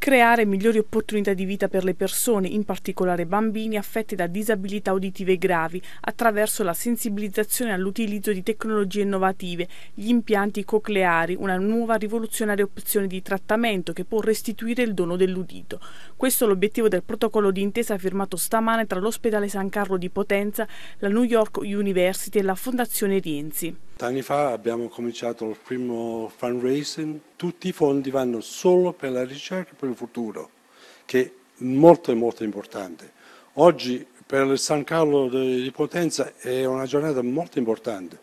creare migliori opportunità di vita per le persone, in particolare bambini affetti da disabilità uditive gravi, attraverso la sensibilizzazione all'utilizzo di tecnologie innovative, gli impianti cocleari, una nuova rivoluzionaria opzione di trattamento che può restituire il dono dell'udito. Questo è l'obiettivo del protocollo di intesa firmato stamane tra l'ospedale San Carlo di Potenza, la New York University e la Fondazione Rienzi. Anni fa abbiamo cominciato il primo fundraising, tutti i fondi vanno solo per la ricerca e per il futuro, che è molto molto importante. Oggi per il San Carlo di Potenza è una giornata molto importante.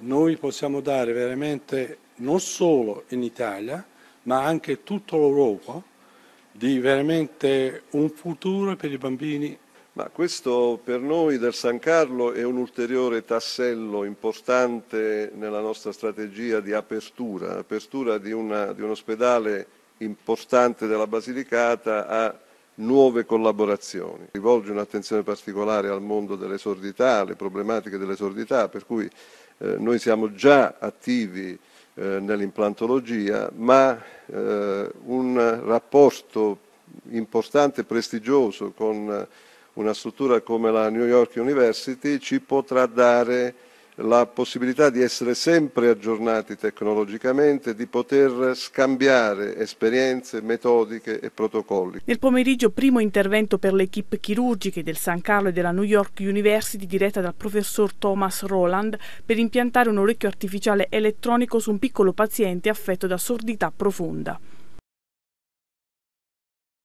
Noi possiamo dare veramente non solo in Italia, ma anche tutta l'Europa, di veramente un futuro per i bambini ma questo per noi del San Carlo è un ulteriore tassello importante nella nostra strategia di apertura, apertura di, una, di un ospedale importante della Basilicata a nuove collaborazioni. Rivolge un'attenzione particolare al mondo delle sordità, alle problematiche delle sordità, per cui eh, noi siamo già attivi eh, nell'implantologia, ma eh, un rapporto importante e prestigioso con una struttura come la New York University ci potrà dare la possibilità di essere sempre aggiornati tecnologicamente, di poter scambiare esperienze, metodiche e protocolli. Nel pomeriggio primo intervento per le equip chirurgiche del San Carlo e della New York University diretta dal professor Thomas Roland per impiantare un orecchio artificiale elettronico su un piccolo paziente affetto da sordità profonda.